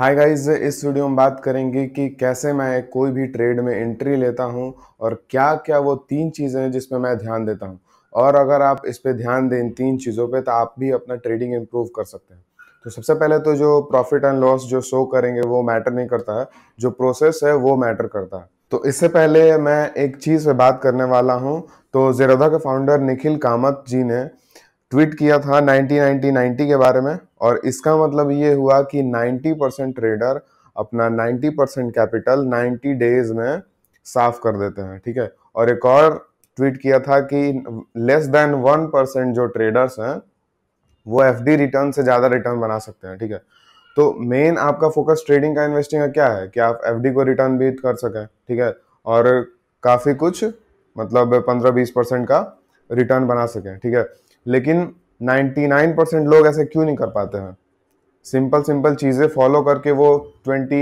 hi guys इस video में बात करेंगे कि कैसे मैं कोई भी ट्रेड में एंट्री लेता हूं और क्या क्या वो तीन चीज़ें हैं जिसपे मैं ध्यान देता हूं और अगर आप इस पर ध्यान दें इन तीन चीज़ों पे तो आप भी अपना ट्रेडिंग इम्प्रूव कर सकते हैं तो सबसे पहले तो जो प्रॉफिट एंड लॉस जो शो करेंगे वो मैटर नहीं करता है जो प्रोसेस है वो मैटर करता है तो इससे पहले मैं एक चीज़ पर बात करने वाला हूँ तो जेरोधा के फाउंडर निखिल कामत जी ने ट्वीट किया था नाइनटीन नाइनटी के बारे में और इसका मतलब ये हुआ कि 90 परसेंट ट्रेडर अपना 90 परसेंट कैपिटल 90 डेज में साफ कर देते हैं ठीक है और एक और ट्वीट किया था कि लेस देन वन परसेंट जो ट्रेडर्स हैं वो एफ रिटर्न से ज़्यादा रिटर्न बना सकते हैं ठीक है तो मेन आपका फोकस ट्रेडिंग का इन्वेस्टिंग का क्या है कि आप एफ को रिटर्न भी कर सकें ठीक है और काफ़ी कुछ मतलब पंद्रह बीस परसेंट का रिटर्न बना सकें ठीक है लेकिन 99 परसेंट लोग ऐसे क्यों नहीं कर पाते हैं सिंपल सिंपल चीज़ें फॉलो करके वो 20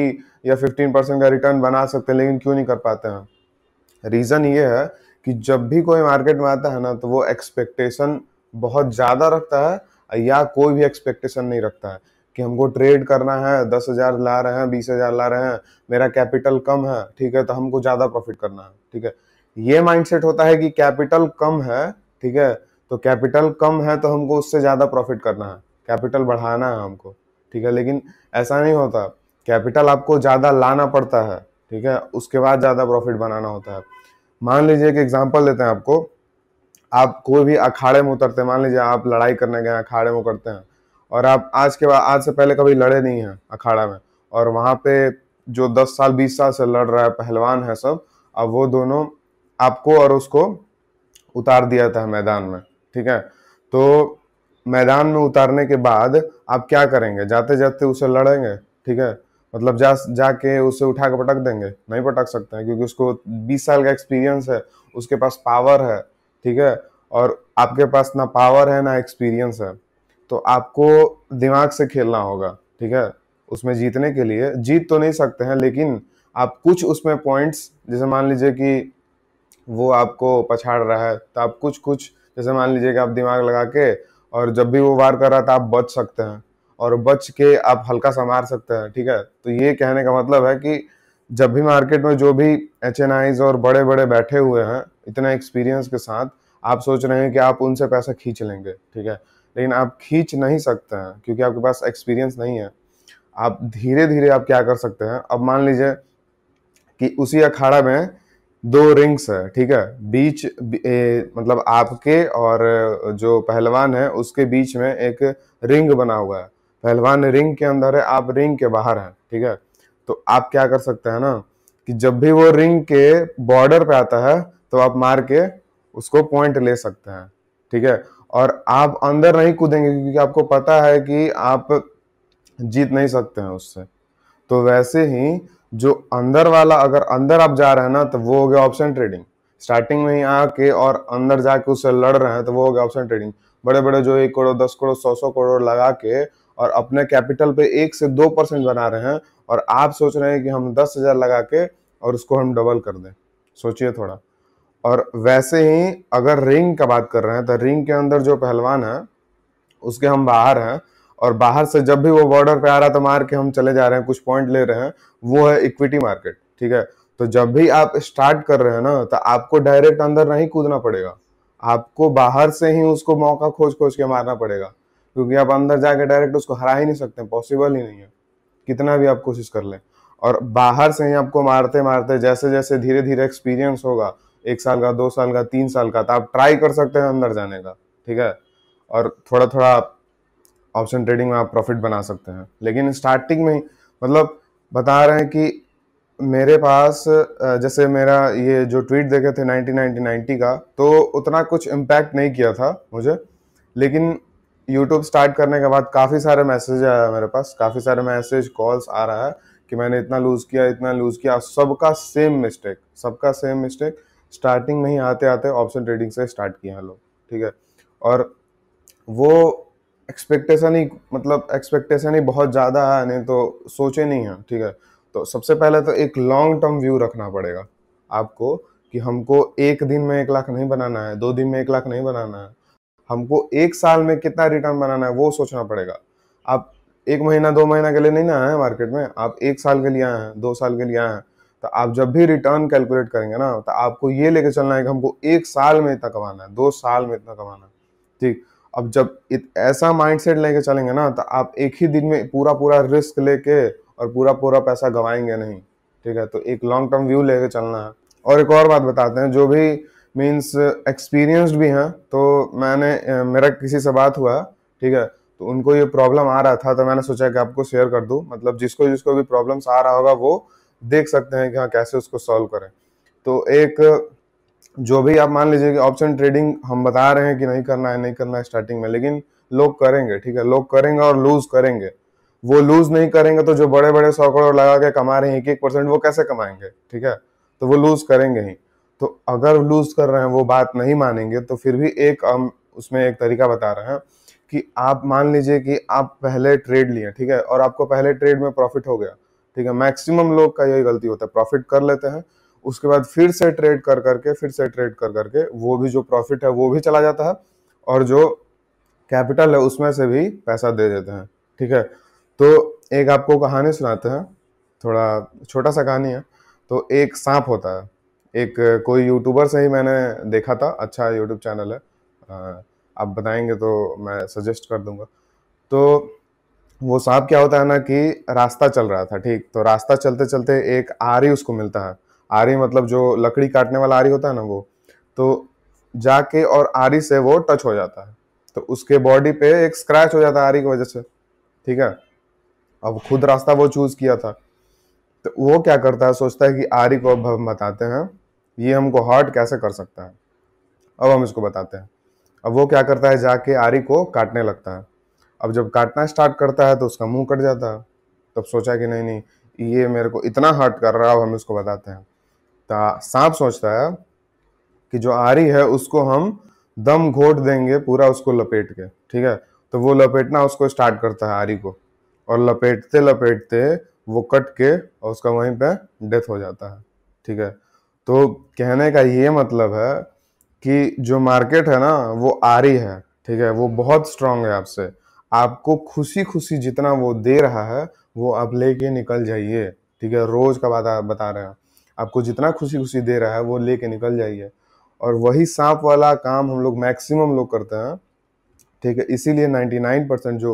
या 15 परसेंट का रिटर्न बना सकते हैं लेकिन क्यों नहीं कर पाते हैं रीज़न ये है कि जब भी कोई मार्केट में आता है ना तो वो एक्सपेक्टेशन बहुत ज़्यादा रखता है या कोई भी एक्सपेक्टेशन नहीं रखता है कि हमको ट्रेड करना है दस हज़ार ला रहे हैं बीस हज़ार ला रहे हैं मेरा कैपिटल कम है ठीक है तो हमको ज़्यादा प्रॉफिट करना है ठीक है ये माइंडसेट होता है कि कैपिटल कम है ठीक है तो कैपिटल कम है तो हमको उससे ज़्यादा प्रॉफिट करना है कैपिटल बढ़ाना है हमको ठीक है लेकिन ऐसा नहीं होता कैपिटल आपको ज़्यादा लाना पड़ता है ठीक है उसके बाद ज़्यादा प्रॉफिट बनाना होता है मान लीजिए एक एग्जाम्पल देते हैं आपको आप कोई भी अखाड़े में उतरते हैं मान लीजिए आप लड़ाई करने गए अखाड़े में करते हैं और आप आज के बाद आज से पहले कभी लड़े नहीं हैं अखाड़ा में और वहाँ पे जो 10 साल 20 साल से लड़ रहा है पहलवान है सब अब वो दोनों आपको और उसको उतार दिया था मैदान में ठीक है तो मैदान में उतारने के बाद आप क्या करेंगे जाते जाते उसे लड़ेंगे ठीक है मतलब जा जाके उसे उठा के पटक देंगे नहीं पटक सकते हैं क्योंकि उसको 20 साल का एक्सपीरियंस है उसके पास पावर है ठीक है और आपके पास ना पावर है ना एक्सपीरियंस है तो आपको दिमाग से खेलना होगा ठीक है उसमें जीतने के लिए जीत तो नहीं सकते हैं लेकिन आप कुछ उसमें पॉइंट्स जैसे मान लीजिए कि वो आपको पछाड़ रहा है तो आप कुछ कुछ जैसे मान लीजिए कि आप दिमाग लगा के और जब भी वो वार कर रहा था आप बच सकते हैं और बच के आप हल्का सा मार सकते हैं ठीक है तो ये कहने का मतलब है कि जब भी मार्केट में जो भी एच और बड़े बड़े बैठे हुए हैं इतना एक्सपीरियंस के साथ आप सोच रहे हैं कि आप उनसे पैसा खींच लेंगे ठीक है लेकिन आप खींच नहीं सकते हैं क्योंकि आपके पास एक्सपीरियंस नहीं है आप धीरे धीरे आप क्या कर सकते हैं अब मान लीजिए कि उसी अखाड़ा में दो रिंग्स है ठीक है बीच ए, मतलब आपके और जो पहलवान है उसके बीच में एक रिंग बना हुआ है पहलवान रिंग के अंदर है आप रिंग के बाहर हैं ठीक है तो आप क्या कर सकते हैं ना कि जब भी वो रिंग के बॉर्डर पे आता है तो आप मार के उसको पॉइंट ले सकते हैं ठीक है और आप अंदर नहीं कूदेंगे क्योंकि आपको पता है कि आप जीत नहीं सकते हैं उससे तो वैसे ही जो अंदर वाला अगर अंदर आप जा रहे हैं ना तो वो हो गया ऑप्शन ट्रेडिंग स्टार्टिंग में ही आके और अंदर जाके उससे लड़ रहे हैं तो वो हो गया ऑप्शन ट्रेडिंग बड़े बड़े जो एक करोड़ दस करोड़ सौ सौ करोड़ लगा के और अपने कैपिटल पे एक से दो परसेंट बना रहे हैं और आप सोच रहे हैं कि हम दस हजार लगा के और उसको हम डबल कर दें सोचिए थोड़ा और वैसे ही अगर रिंग का बात कर रहे हैं तो रिंग के अंदर जो पहलवान है उसके हम बाहर हैं और बाहर से जब भी वो बॉर्डर पे आ रहा तो मार के हम चले जा रहे हैं कुछ पॉइंट ले रहे हैं वो है इक्विटी मार्केट ठीक है तो जब भी आप स्टार्ट कर रहे हैं ना तो आपको डायरेक्ट अंदर नहीं कूदना पड़ेगा आपको बाहर से ही उसको मौका खोज खोज के मारना पड़ेगा क्योंकि आप अंदर जाके डायरेक्ट उसको हरा ही नहीं सकते पॉसिबल ही नहीं है कितना भी आप कोशिश कर लें और बाहर से ही आपको मारते मारते जैसे जैसे धीरे धीरे एक्सपीरियंस होगा एक साल का दो साल का तीन साल का तो आप ट्राई कर सकते हैं अंदर जाने का ठीक है और थोड़ा थोड़ा आप ऑप्शन ट्रेडिंग में आप प्रॉफिट बना सकते हैं लेकिन स्टार्टिंग में मतलब बता रहे हैं कि मेरे पास जैसे मेरा ये जो ट्वीट देखे थे 1990 का तो उतना कुछ इम्पैक्ट नहीं किया था मुझे लेकिन यूट्यूब स्टार्ट करने के बाद काफ़ी सारे मैसेज आया मेरे पास काफ़ी सारे मैसेज कॉल्स आ रहा है कि मैंने इतना लूज़ किया इतना लूज़ किया सबका सेम मिस्टेक सबका सेम मिस्टेक स्टार्टिंग में ही आते आते ऑप्शन ट्रेडिंग से स्टार्ट किया है लोग ठीक है और वो एक्सपेक्टेशन ही मतलब एक्सपेक्टेशन ही बहुत ज़्यादा है नहीं तो सोचे नहीं है ठीक है तो सबसे पहले तो एक लॉन्ग टर्म व्यू रखना पड़ेगा आपको कि हमको एक दिन में एक लाख नहीं बनाना है दो दिन में एक लाख नहीं बनाना है हमको एक साल में कितना रिटर्न बनाना है वो सोचना पड़ेगा आप एक महीना दो महीना के लिए नहीं ना आए हैं मार्केट में आप एक साल के लिए आए हैं दो साल के लिए आए हैं तो आप जब भी रिटर्न कैलकुलेट करेंगे ना तो आपको ये लेके चलना है कि हमको एक साल में इतना कमाना है दो साल में इतना कमाना है ठीक अब जब इत, ऐसा माइंडसेट लेके चलेंगे ना तो आप एक ही दिन में पूरा पूरा रिस्क लेके और पूरा पूरा पैसा गंवाएंगे नहीं ठीक है तो एक लॉन्ग टर्म व्यू लेके चलना है और एक और बात बताते हैं जो भी मीन्स एक्सपीरियंस्ड भी हैं तो मैंने मेरा किसी से बात हुआ ठीक है तो उनको ये प्रॉब्लम आ रहा था तो मैंने सोचा कि आपको शेयर कर दूँ मतलब जिसको जिसको भी प्रॉब्लम्स आ रहा होगा वो देख सकते हैं कि हाँ कैसे उसको सॉल्व करें तो एक जो भी आप मान लीजिए कि ऑप्शन ट्रेडिंग हम बता रहे हैं कि नहीं करना है नहीं करना है स्टार्टिंग में लेकिन लोग करेंगे ठीक है लोग करेंगे और लूज करेंगे वो लूज नहीं करेंगे तो जो बड़े बड़े सौ करोड़ लगा के कमा रहे हैं एक एक परसेंट वो कैसे कमाएंगे ठीक है तो वो लूज करेंगे ही तो अगर लूज कर रहे हैं वो बात नहीं मानेंगे तो फिर भी एक हम उसमें एक तरीका बता रहे हैं कि आप मान लीजिए कि आप पहले ट्रेड लिए ठीक है और आपको पहले ट्रेड में प्रॉफिट हो गया ठीक है मैक्सिमम लोग का यही गलती होता है प्रॉफिट कर लेते हैं उसके बाद फिर से ट्रेड कर करके फिर से ट्रेड कर करके वो भी जो प्रॉफिट है वो भी चला जाता है और जो कैपिटल है उसमें से भी पैसा दे देते हैं ठीक है तो एक आपको कहानी सुनाते हैं थोड़ा छोटा सा कहानी है तो एक सांप होता है एक कोई यूट्यूबर से ही मैंने देखा था अच्छा यूट्यूब चैनल है आप बताएंगे तो मैं सजेस्ट कर दूंगा तो वो सांप क्या होता है ना कि रास्ता चल रहा था ठीक तो रास्ता चलते चलते एक आरी उसको मिलता है आरी मतलब जो लकड़ी काटने वाला आरी होता है ना वो तो जाके और आरी से वो टच हो जाता है तो उसके बॉडी पे एक स्क्रैच हो जाता है आरी की वजह से ठीक है अब खुद रास्ता वो चूज किया था तो वो क्या करता है सोचता है कि आरी को अब हम बताते हैं ये हमको हर्ट कैसे कर सकता है अब हम इसको बताते हैं अब वो क्या करता है जाके आरी को काटने लगता है अब जब काटना स्टार्ट करता है तो उसका मुंह कट जाता है तब सोचा कि नहीं नहीं ये मेरे को इतना हर्ट कर रहा है अब हम इसको बताते हैं सांप सोचता है कि जो आरी है उसको हम दम घोट देंगे पूरा उसको लपेट के ठीक है तो वो लपेटना उसको स्टार्ट करता है आरी को और लपेटते लपेटते वो कट के और उसका वहीं पे डेथ हो जाता है ठीक है तो कहने का ये मतलब है कि जो मार्केट है ना वो आरी है ठीक है वो बहुत स्ट्रांग है आपसे आपको खुशी खुशी जितना वो दे रहा है वो आप लेके निकल जाइए ठीक है रोज का बात बता रहे हैं आपको जितना खुशी खुशी दे रहा है वो लेके निकल जाइए और वही सांप वाला काम हम लोग मैक्सिमम लोग करते हैं ठीक है इसीलिए 99 परसेंट जो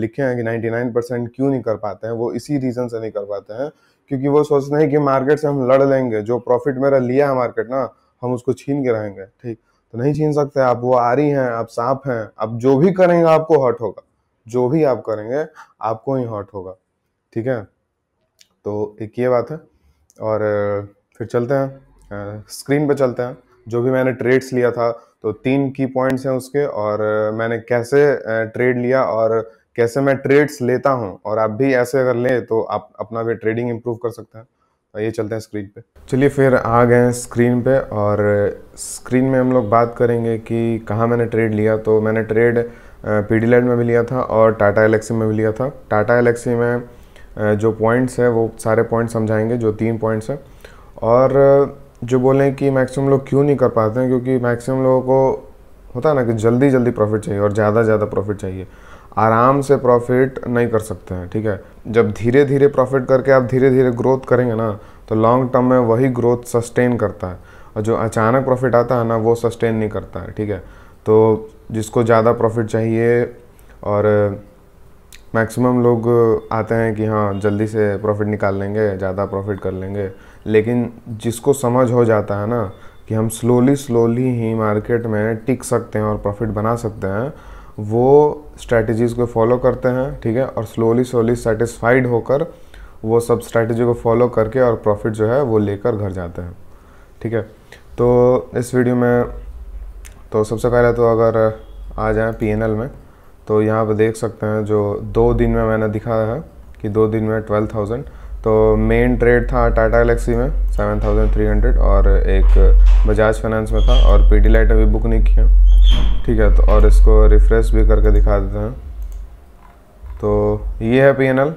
लिखे हैं कि 99 परसेंट क्यों नहीं कर पाते हैं वो इसी रीज़न से नहीं कर पाते हैं क्योंकि वो सोचते हैं कि मार्केट से हम लड़ लेंगे जो प्रॉफिट मेरा लिया है मार्केट ना हम उसको छीन के रहेंगे ठीक तो नहीं छीन सकते आप वो आ रही हैं आप सांप हैं आप जो भी करेंगे आपको हॉट होगा जो भी आप करेंगे आपको ही हॉट होगा ठीक है तो एक ये बात है और फिर चलते हैं स्क्रीन पर चलते हैं जो भी मैंने ट्रेड्स लिया था तो तीन की पॉइंट्स हैं उसके और मैंने कैसे ट्रेड लिया और कैसे मैं ट्रेड्स लेता हूं और आप भी ऐसे अगर लें तो आप अपना भी ट्रेडिंग इम्प्रूव कर सकते हैं तो ये चलते हैं स्क्रीन पे चलिए फिर आ गए हैं स्क्रीन पे और स्क्रीन में हम लोग बात करेंगे कि कहाँ मैंने ट्रेड लिया तो मैंने ट्रेड पी में भी लिया था और टाटा एलेक्सी में भी लिया था टाटा एलेक्सी में जो पॉइंट्स हैं वो सारे पॉइंट समझाएंगे जो तीन पॉइंट्स हैं और जो बोलें कि मैक्सिमम लोग क्यों नहीं कर पाते हैं क्योंकि मैक्सिमम लोगों को होता है ना कि जल्दी जल्दी प्रॉफिट चाहिए और ज़्यादा ज़्यादा प्रॉफिट चाहिए आराम से प्रॉफिट नहीं कर सकते हैं ठीक है जब धीरे धीरे प्रॉफिट करके आप धीरे धीरे ग्रोथ करेंगे ना तो लॉन्ग टर्म में वही ग्रोथ सस्टेन करता है और जो अचानक प्रॉफिट आता है ना वो सस्टेन नहीं करता है ठीक है तो जिसको ज़्यादा प्रॉफिट चाहिए और मैक्सिमम लोग आते हैं कि हाँ जल्दी से प्रॉफिट निकाल लेंगे ज़्यादा प्रॉफिट कर लेंगे लेकिन जिसको समझ हो जाता है ना कि हम स्लोली स्लोली ही मार्केट में टिक सकते हैं और प्रॉफिट बना सकते हैं वो स्ट्रैटेजीज़ को फॉलो करते हैं ठीक है और स्लोली स्लोली सेटिस्फाइड होकर वो सब स्ट्रैटेजी को फॉलो करके और प्रॉफिट जो है वो लेकर घर जाते हैं ठीक है तो इस वीडियो में तो सबसे पहले तो अगर आ जाए पी में तो यहाँ पर देख सकते हैं जो दो दिन में मैंने दिखाया है कि दो दिन में ट्वेल्व थाउजेंड तो मेन ट्रेड था टाटा गलेक्सी में सेवन थाउजेंड थ्री हंड्रेड और एक बजाज फाइनेंस में था और पी डी लाइट अभी बुक नहीं किया ठीक है तो और इसको रिफ्रेश भी करके दिखा देते हैं तो ये है पी एन एल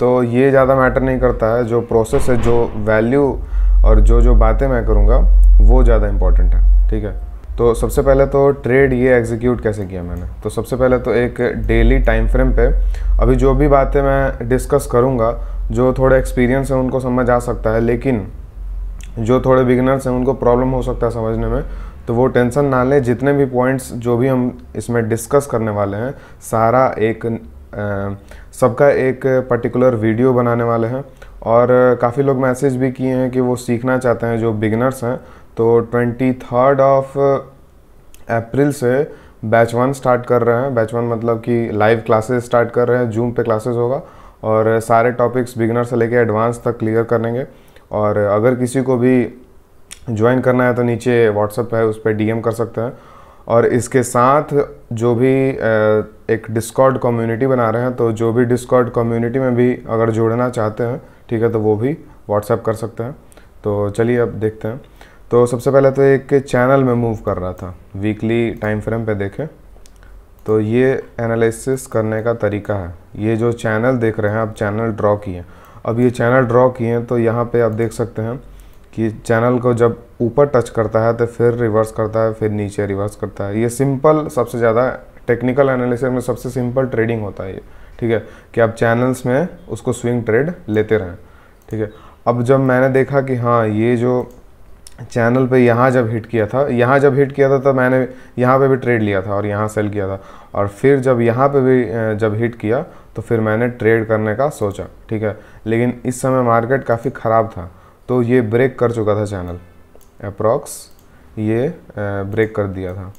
तो ये ज़्यादा मैटर नहीं करता है जो प्रोसेस है जो वैल्यू और जो जो बातें मैं करूँगा वो ज़्यादा इम्पोर्टेंट है ठीक है तो सबसे पहले तो ट्रेड ये एग्जीक्यूट कैसे किया मैंने तो सबसे पहले तो एक डेली टाइम फ्रेम पे अभी जो भी बातें मैं डिस्कस करूँगा जो थोड़े एक्सपीरियंस है उनको समझ आ सकता है लेकिन जो थोड़े बिगनर्स हैं उनको प्रॉब्लम हो सकता है समझने में तो वो टेंशन ना लें जितने भी पॉइंट्स जो भी हम इसमें डिस्कस करने वाले हैं सारा एक सबका एक पर्टिकुलर वीडियो बनाने वाले हैं और काफ़ी लोग मैसेज भी किए हैं कि वो सीखना चाहते हैं जो बिगनर्स हैं तो ट्वेंटी थर्ड ऑफ अप्रैल से बैच वन स्टार्ट कर रहे हैं बैच वन मतलब कि लाइव क्लासेस स्टार्ट कर रहे हैं जूम पे क्लासेस होगा और सारे टॉपिक्स बिगनर से लेके एडवांस तक क्लियर करेंगे और अगर किसी को भी ज्वाइन करना है तो नीचे व्हाट्सअप है उस पर डी कर सकते हैं और इसके साथ जो भी uh, एक डिस्कॉर्ड कम्युनिटी बना रहे हैं तो जो भी डिस्कॉर्ड कम्युनिटी में भी अगर जोड़ना चाहते हैं ठीक है तो वो भी व्हाट्सएप कर सकते हैं तो चलिए अब देखते हैं तो सबसे पहले तो एक चैनल में मूव कर रहा था वीकली टाइम फ्रेम पे देखें तो ये एनालिसिस करने का तरीका है ये जो चैनल देख रहे हैं आप चैनल ड्रॉ किए अब ये चैनल ड्रॉ किए तो यहाँ पे आप देख सकते हैं कि चैनल को जब ऊपर टच करता है तो फिर रिवर्स करता है फिर नीचे रिवर्स करता है ये सिंपल सबसे ज़्यादा टेक्निकल एनालिसिस में सबसे सिंपल ट्रेडिंग होता है ये ठीक है कि आप चैनल्स में उसको स्विंग ट्रेड लेते रहें ठीक है अब जब मैंने देखा कि हाँ ये जो चैनल पे यहाँ जब हिट किया था यहाँ जब हिट किया था तो मैंने यहाँ पे भी ट्रेड लिया था और यहाँ सेल किया था और फिर जब यहाँ पे भी जब हिट किया तो फिर मैंने ट्रेड करने का सोचा ठीक है लेकिन इस समय मार्केट काफ़ी ख़राब था तो ये ब्रेक कर चुका था चैनल अप्रॉक्स ये ब्रेक कर दिया था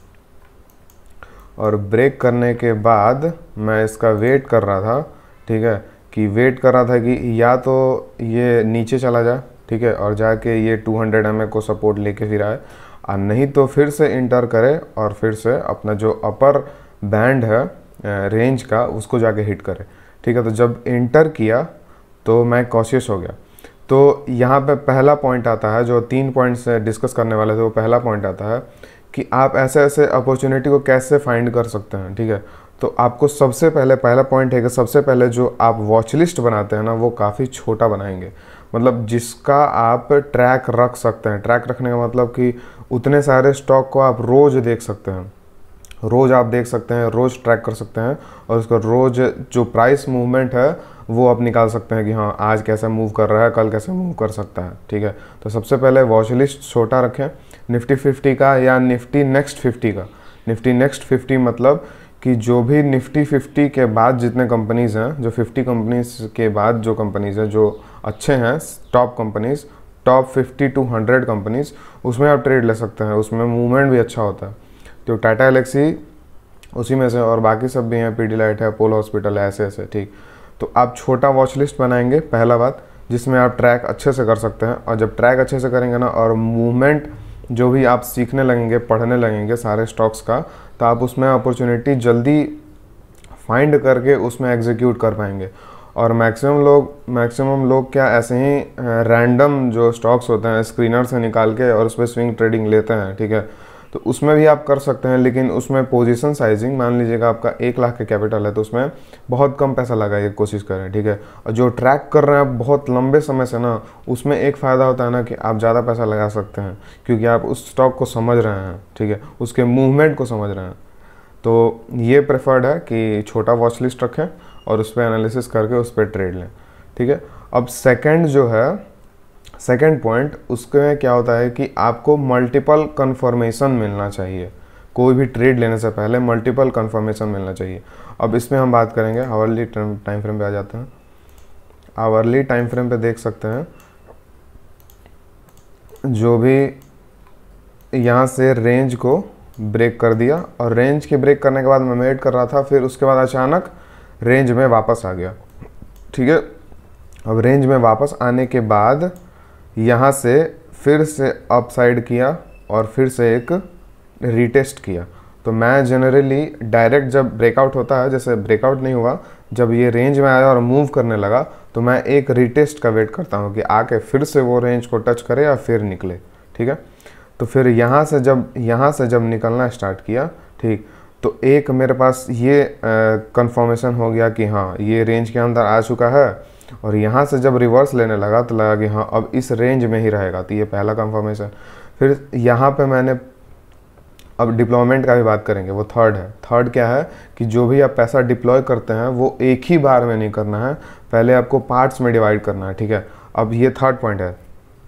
और ब्रेक करने के बाद मैं इसका वेट कर रहा था ठीक है कि वेट कर रहा था कि या तो ये नीचे चला जाए ठीक है और जाके ये 200 हंड्रेड को सपोर्ट लेके फिर आए और नहीं तो फिर से इंटर करे और फिर से अपना जो अपर बैंड है रेंज का उसको जाके हिट करे ठीक है तो जब इंटर किया तो मैं कॉशियस हो गया तो यहाँ पे पहला पॉइंट आता है जो तीन पॉइंट्स डिस्कस करने वाले थे वो पहला पॉइंट आता है कि आप ऐसे ऐसे अपॉर्चुनिटी को कैसे फाइंड कर सकते हैं ठीक है तो आपको सबसे पहले पहला पॉइंट है कि सबसे पहले जो आप वॉचलिस्ट बनाते हैं ना वो काफ़ी छोटा बनाएंगे मतलब जिसका आप ट्रैक रख सकते हैं ट्रैक रखने का मतलब कि उतने सारे स्टॉक को आप रोज़ देख सकते हैं रोज़ आप देख सकते हैं रोज़ ट्रैक कर सकते हैं और उसका रोज़ जो प्राइस मूवमेंट है वो आप निकाल सकते हैं कि हाँ आज कैसे मूव कर रहा है कल कैसे मूव कर सकता है ठीक है तो सबसे पहले वॉच लिस्ट छोटा रखें निफ्टी फिफ्टी का या निफ्टी नेक्स्ट फिफ्टी का निफ्टी नेक्स्ट फिफ्टी मतलब कि जो भी निफ्टी फिफ्टी के बाद जितने कंपनीज़ हैं जो फिफ्टी कंपनीज के बाद जो कंपनीज़ हैं जो अच्छे हैं top companies top fifty two hundred companies उसमें आप ट्रेड ले सकते हैं उसमें मूवमेंट भी अच्छा होता है तो टाटा एलेक्सी उसी में से और बाकी सब भी हैं पी डी लाइट है अपोलो हॉस्पिटल है ऐसे ऐसे ठीक तो आप छोटा वॉच लिस्ट बनाएंगे पहला बात जिसमें आप ट्रैक अच्छे से कर सकते हैं और जब ट्रैक अच्छे से करेंगे ना और मूवमेंट जो भी आप सीखने लगेंगे पढ़ने लगेंगे सारे स्टॉक्स का तो आप उसमें अपॉर्चुनिटी जल्दी फाइंड करके उसमें एग्जीक्यूट कर पाएंगे और मैक्सिमम लोग मैक्सिमम लोग क्या ऐसे ही रैंडम जो स्टॉक्स होते हैं स्क्रीनर से निकाल के और उस पर स्विंग ट्रेडिंग लेते हैं ठीक है तो उसमें भी आप कर सकते हैं लेकिन उसमें पोजीशन साइजिंग मान लीजिएगा आपका एक लाख का कैपिटल है तो उसमें बहुत कम पैसा लगाइए कोशिश करें ठीक है और जो ट्रैक कर रहे हैं आप बहुत लंबे समय से ना उसमें एक फ़ायदा होता है ना कि आप ज़्यादा पैसा लगा सकते हैं क्योंकि आप उस स्टॉक को समझ रहे हैं ठीक है उसके मूवमेंट को समझ रहे हैं तो ये प्रेफर्ड है कि छोटा वॉच लिस्ट रखें और उस पर एनालिसिस करके उस पर ट्रेड लें ठीक है अब सेकेंड जो है सेकेंड पॉइंट उसके क्या होता है कि आपको मल्टीपल कन्फर्मेशन मिलना चाहिए कोई भी ट्रेड लेने से पहले मल्टीपल कन्फर्मेशन मिलना चाहिए अब इसमें हम बात करेंगे आवरली टाइम फ्रेम पे आ जाते हैं आवरली टाइम फ्रेम पे देख सकते हैं जो भी यहाँ से रेंज को ब्रेक कर दिया और रेंज के ब्रेक करने के बाद मैं वेट कर रहा था फिर उसके बाद अचानक रेंज में वापस आ गया ठीक है अब रेंज में वापस आने के बाद यहाँ से फिर से अपसाइड किया और फिर से एक रीटेस्ट किया तो मैं जनरली डायरेक्ट जब ब्रेकआउट होता है जैसे ब्रेकआउट नहीं हुआ जब ये रेंज में आया और मूव करने लगा तो मैं एक रिटेस्ट का वेट करता हूँ कि आके फिर से वो रेंज को टच करे या फिर निकले ठीक है तो फिर यहाँ से जब यहाँ से जब निकलना स्टार्ट किया ठीक तो एक मेरे पास ये कन्फर्मेशन हो गया कि हाँ ये रेंज के अंदर आ चुका है और यहाँ से जब रिवर्स लेने लगा तो लगा कि हाँ अब इस रेंज में ही रहेगा तो ये पहला कंफर्मेशन फिर यहाँ पे मैंने अब डिप्लॉयमेंट का भी बात करेंगे वो थर्ड है थर्ड क्या है कि जो भी आप पैसा डिप्लॉय करते हैं वो एक ही बार में नहीं करना है पहले आपको पार्ट्स में डिवाइड करना है ठीक है अब ये थर्ड पॉइंट है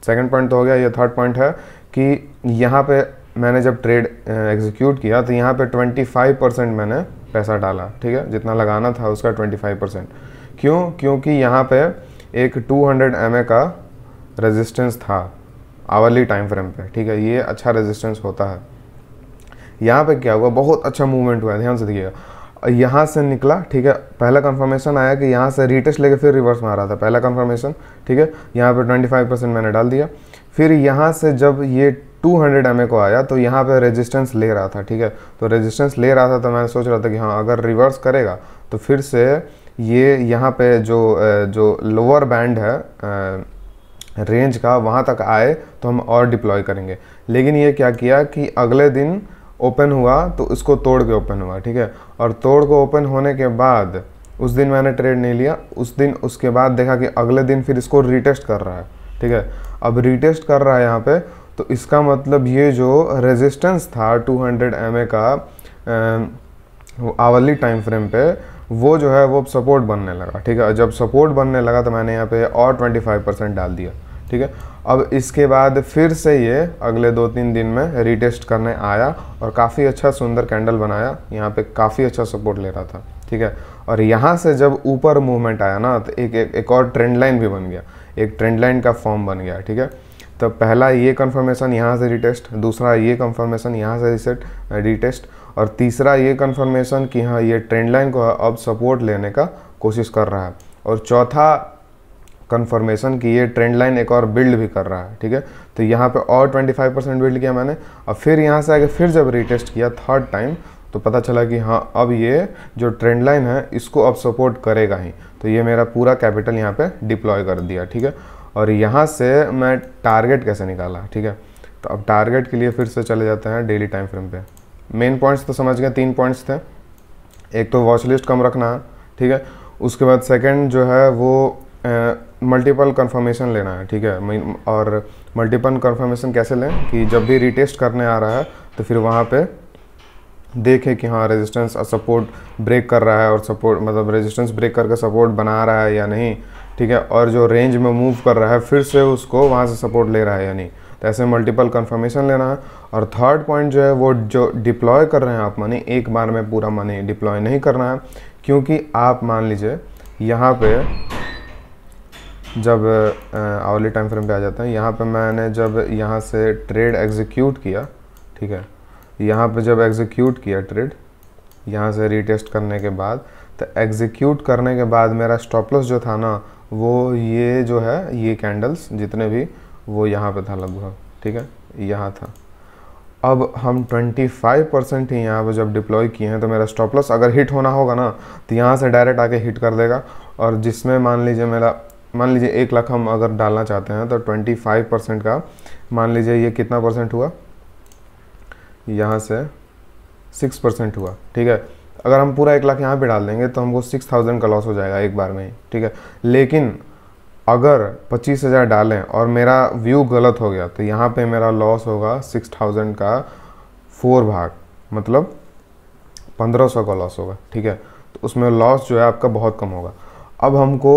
सेकेंड पॉइंट तो हो गया ये थर्ड पॉइंट है कि यहाँ पर मैंने जब ट्रेड एग्जीक्यूट किया तो यहाँ पर ट्वेंटी परसेंट मैंने पैसा डाला ठीक है जितना लगाना था उसका ट्वेंटी परसेंट क्यों क्योंकि यहाँ पे एक 200 हंड्रेड का रेजिस्टेंस था आवर्ली टाइम फ्रेम पे ठीक है ये अच्छा रेजिस्टेंस होता है यहाँ पे क्या हुआ बहुत अच्छा मूवमेंट हुआ ध्यान से देखिएगा यहाँ से निकला ठीक है पहला कंफर्मेशन आया कि यहाँ से रिटेस्ट लेके फिर रिवर्स में आ रहा था पहला कंफर्मेशन ठीक है यहाँ पे 25 परसेंट मैंने डाल दिया फिर यहाँ से जब ये 200 हंड्रेड को आया तो यहाँ पे रेजिस्टेंस ले रहा था ठीक है तो रेजिस्टेंस ले रहा था तो मैं सोच रहा था कि हाँ अगर रिवर्स करेगा तो फिर से ये यहाँ पे जो जो लोअर बैंड है रेंज का वहाँ तक आए तो हम और डिप्लॉय करेंगे लेकिन ये क्या किया कि अगले दिन ओपन हुआ तो इसको तोड़ के ओपन हुआ ठीक है और तोड़ को ओपन होने के बाद उस दिन मैंने ट्रेड नहीं लिया उस दिन उसके बाद देखा कि अगले दिन फिर इसको रिटेस्ट कर रहा है ठीक है अब रिटेस्ट कर रहा है यहाँ पे तो इसका मतलब ये जो रेजिस्टेंस था 200 हंड्रेड का आवली टाइम फ्रेम पर वो जो है वो सपोर्ट बनने लगा ठीक है जब सपोर्ट बनने लगा तो मैंने यहाँ पे और ट्वेंटी फाइव परसेंट डाल दिया ठीक है अब इसके बाद फिर से ये अगले दो तीन दिन में रिटेस्ट करने आया और काफ़ी अच्छा सुंदर कैंडल बनाया यहाँ पे काफ़ी अच्छा सपोर्ट ले रहा था ठीक है और यहाँ से जब ऊपर मूवमेंट आया ना तो एक एक, एक और ट्रेंड लाइन भी बन गया एक ट्रेंड लाइन का फॉर्म बन गया ठीक है तो पहला ये कन्फर्मेशन यहाँ से रिटेस्ट दूसरा ये कन्फर्मेशन यहाँ से रिसेट रिटेस्ट और तीसरा ये कन्फर्मेशन कि हाँ ये ट्रेंड लाइन को अब सपोर्ट लेने का कोशिश कर रहा है और चौथा कन्फर्मेशन कि ये ट्रेंड लाइन एक और बिल्ड भी कर रहा है ठीक है तो यहाँ पे और 25 परसेंट बिल्ड किया मैंने और फिर यहाँ से आगे फिर जब रिटेस्ट किया थर्ड टाइम तो पता चला कि हाँ अब ये जो ट्रेंड लाइन है इसको अब सपोर्ट करेगा ही तो ये मेरा पूरा कैपिटल यहाँ पे डिप्लॉय कर दिया ठीक है और यहाँ से मैं टारगेट कैसे निकाला ठीक है तो अब टारगेट के लिए फिर से चले जाते हैं डेली टाइम फ्रेम पर मेन पॉइंट्स तो समझ गए तीन पॉइंट्स थे एक तो वॉच लिस्ट कम रखना है ठीक है उसके बाद सेकंड जो है वो मल्टीपल कंफर्मेशन लेना है ठीक है और मल्टीपल कंफर्मेशन कैसे लें कि जब भी रीटेस्ट करने आ रहा है तो फिर वहाँ पे देखें कि हाँ रेजिस्टेंस और सपोर्ट ब्रेक कर रहा है और सपोर्ट मतलब रेजिस्टेंस ब्रेक करके सपोर्ट बना रहा है या नहीं ठीक है और जो रेंज में मूव कर रहा है फिर से उसको वहाँ से सपोर्ट ले रहा है या नहीं तो ऐसे मल्टीपल कन्फर्मेशन लेना है और थर्ड पॉइंट जो है वो जो डिप्लॉय कर रहे हैं आप मनी एक बार में पूरा मनी डिप्लॉय नहीं करना है क्योंकि आप मान लीजिए यहाँ पे जब आवली टाइम फ्रेम पे आ जाते हैं यहाँ पे मैंने जब यहाँ से ट्रेड एग्जीक्यूट किया ठीक है यहाँ पे जब एग्जीक्यूट किया ट्रेड यहाँ से रीटेस्ट करने के बाद तो एग्जीक्यूट करने के बाद मेरा स्टॉपलस जो था ना वो ये जो है ये कैंडल्स जितने भी वो यहाँ पे था लगभग ठीक है यहाँ था अब हम 25 परसेंट ही यहाँ पर जब डिप्लॉय किए हैं तो मेरा स्टॉप लॉस अगर हिट होना होगा ना तो यहाँ से डायरेक्ट आके हिट कर देगा और जिसमें मान लीजिए मेरा मान लीजिए एक लाख हम अगर डालना चाहते हैं तो 25 परसेंट का मान लीजिए ये कितना परसेंट हुआ यहाँ से 6 परसेंट हुआ ठीक है अगर हम पूरा एक लाख यहाँ पर डाल देंगे तो हमको सिक्स का लॉस हो जाएगा एक बार में ही ठीक है लेकिन अगर 25,000 डालें और मेरा व्यू गलत हो गया तो यहाँ पे मेरा लॉस होगा 6,000 का फोर भाग मतलब 1500 का लॉस होगा ठीक है तो उसमें लॉस जो है आपका बहुत कम होगा अब हमको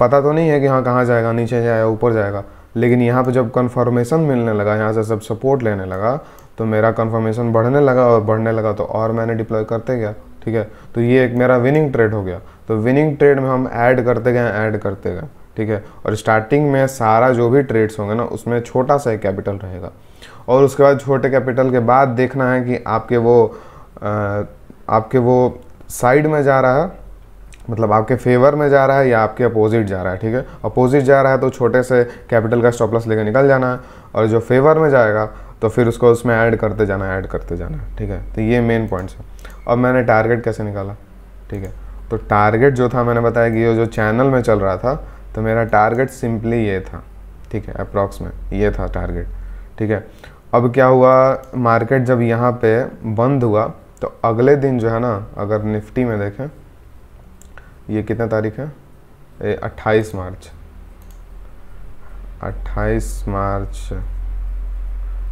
पता तो नहीं है कि हाँ कहाँ जाएगा नीचे जाएगा ऊपर जाएगा लेकिन यहाँ पे जब कन्फर्मेशन मिलने लगा यहाँ से सब सपोर्ट लेने लगा तो मेरा कन्फर्मेशन बढ़ने लगा और बढ़ने लगा तो और मैंने डिप्लॉय करते गया ठीक है तो ये एक मेरा विनिंग ट्रेड हो गया तो विनिंग ट्रेड में हम ऐड करते गए ऐड करते गए ठीक है और स्टार्टिंग में सारा जो भी ट्रेड्स होंगे ना उसमें छोटा सा एक कैपिटल रहेगा और उसके बाद छोटे कैपिटल के बाद देखना है कि आपके वो आ, आपके वो साइड में जा रहा है मतलब आपके फेवर में जा रहा है या आपके अपोजिट जा रहा है ठीक है अपोजिट जा रहा है तो छोटे से कैपिटल का स्टॉप लॉस लेकर निकल जाना है और जो फेवर में जाएगा तो फिर उसको उसमें ऐड करते जाना है ऐड करते जाना है ठीक है तो ये मेन पॉइंट्स है अब मैंने टारगेट कैसे निकाला ठीक है तो टारगेट जो था मैंने बताया कि ये जो चैनल में चल रहा था तो मेरा टारगेट सिंपली ये था ठीक है अप्रॉक्स में ये था टारगेट ठीक है अब क्या हुआ मार्केट जब यहाँ पे बंद हुआ तो अगले दिन जो है ना अगर निफ्टी में देखें ये कितना तारीख है ए, 28 मार्च 28 मार्च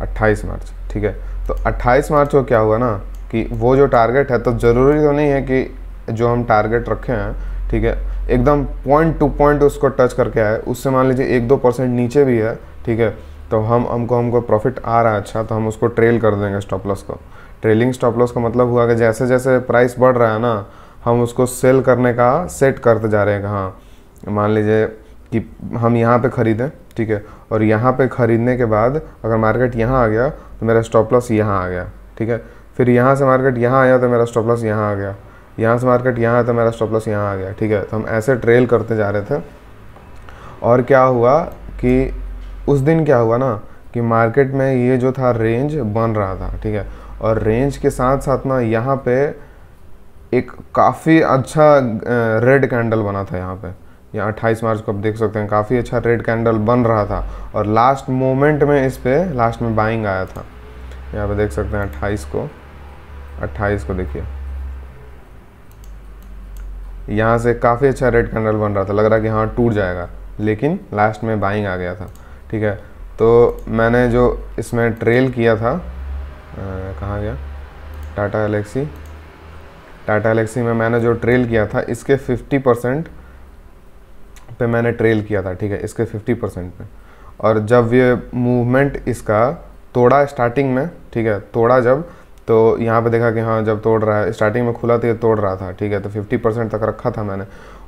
28 मार्च ठीक है तो 28 मार्च को क्या हुआ ना कि वो जो टारगेट है तो ज़रूरी तो नहीं है कि जो हम टारगेट रखे हैं ठीक है एकदम पॉइंट टू पॉइंट उसको टच करके आए उससे मान लीजिए एक दो परसेंट नीचे भी है ठीक है तो हम हमको हमको प्रॉफिट आ रहा है अच्छा तो हम उसको ट्रेल कर देंगे स्टॉप लॉस को ट्रेलिंग स्टॉप लॉस का मतलब हुआ कि जैसे जैसे प्राइस बढ़ रहा है ना हम उसको सेल करने का सेट करते जा रहे हैं हाँ मान लीजिए कि हम यहाँ पे ख़रीदें ठीक है और यहाँ पे ख़रीदने के बाद अगर मार्केट यहाँ आ गया तो मेरा स्टॉप लॉस यहाँ आ गया ठीक है फिर यहाँ से मार्केट यहाँ आया तो मेरा स्टॉप लॉस यहाँ आ गया यहाँ से मार्केट यहाँ था तो मेरा स्टॉप लॉस यहाँ आ गया ठीक है तो हम ऐसे ट्रेल करते जा रहे थे और क्या हुआ कि उस दिन क्या हुआ ना कि मार्केट में ये जो था रेंज बन रहा था ठीक है और रेंज के साथ साथ ना यहाँ पे एक काफ़ी अच्छा रेड कैंडल बना था यहाँ पे यहाँ अट्ठाईस मार्च को आप देख सकते हैं काफ़ी अच्छा रेड कैंडल बन रहा था और लास्ट मोमेंट में इस पर लास्ट में बाइंग आया था यहाँ पे देख सकते हैं अट्ठाईस को अट्ठाईस को देखिए यहाँ से काफ़ी अच्छा रेड कैंडल बन रहा था लग रहा कि हाँ टूट जाएगा लेकिन लास्ट में बाइंग आ गया था ठीक है तो मैंने जो इसमें ट्रेल किया था कहाँ गया टाटा एलेक्सी टाटा एलेक्सी में मैंने जो ट्रेल किया था इसके 50 परसेंट पे मैंने ट्रेल किया था ठीक है इसके 50 परसेंट पे और जब ये मूवमेंट इसका तोड़ा स्टार्टिंग में ठीक है तोड़ा जब तो यहाँ पे देखा कि हाँ जब तोड़ रहा है स्टार्टिंग में खुला था तो ये तोड़ रहा था ठीक है तो 50 परसेंट तक रखा था मैंने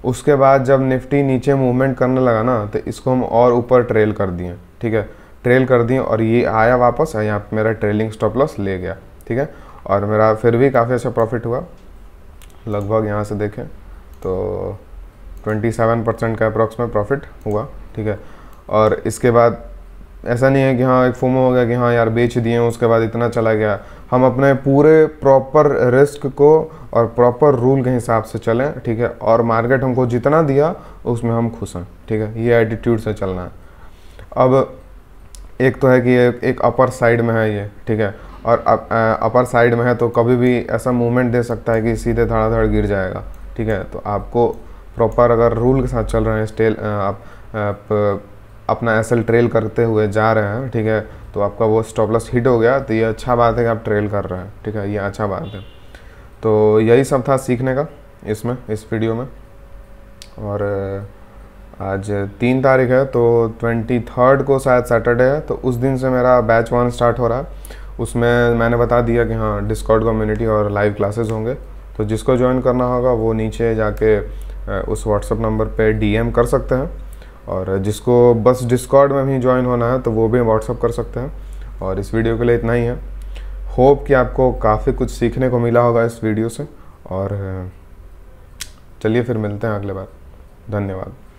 उसके बाद जब निफ्टी नीचे मूवमेंट करने लगा ना तो इसको हम और ऊपर ट्रेल कर दिए ठीक है ट्रेल कर दिए और ये आया वापस यहाँ पर मेरा ट्रेलिंग स्टॉप लॉस ले गया ठीक है और मेरा फिर भी काफ़ी अच्छा प्रॉफिट हुआ लगभग यहाँ से देखें तो ट्वेंटी परसेंट का अप्रॉक्स में प्रॉफिट हुआ ठीक है और इसके बाद ऐसा नहीं है कि हाँ एक फोमो हो गया कि हाँ यार बेच दिए उसके बाद इतना चला गया हम अपने पूरे प्रॉपर रिस्क को और प्रॉपर रूल के हिसाब से चलें ठीक है और मार्केट हमको जितना दिया उसमें हम खुश हैं ठीक है ये एटीट्यूड से चलना है अब एक तो है कि ये एक अपर साइड में है ये ठीक है और अप, अपर साइड में है तो कभी भी ऐसा मूवमेंट दे सकता है कि सीधे धड़ाधड़ गिर जाएगा ठीक है तो आपको प्रॉपर अगर रूल के साथ चल रहे हैं स्टेल आप, आप अपना एसएल ट्रेल करते हुए जा रहे हैं ठीक है तो आपका वो स्टॉप लॉस हिट हो गया तो ये अच्छा बात है कि आप ट्रेल कर रहे हैं ठीक है ये अच्छा बात है तो यही सब था सीखने का इसमें इस वीडियो में और आज तीन तारीख है तो ट्वेंटी थर्ड को शायद सैटरडे है तो उस दिन से मेरा बैच वन स्टार्ट हो रहा है उसमें मैंने बता दिया कि हाँ डिस्कॉर्ड कम्युनिटी और लाइव क्लासेस होंगे तो जिसको ज्वाइन करना होगा वो नीचे जाके उस व्हाट्सअप नंबर पे डीएम कर सकते हैं और जिसको बस डिस्कॉर्ड में भी ज्वाइन होना है तो वो भी व्हाट्सअप कर सकते हैं और इस वीडियो के लिए इतना ही है होप कि आपको काफ़ी कुछ सीखने को मिला होगा इस वीडियो से और चलिए फिर मिलते हैं अगले बार धन्यवाद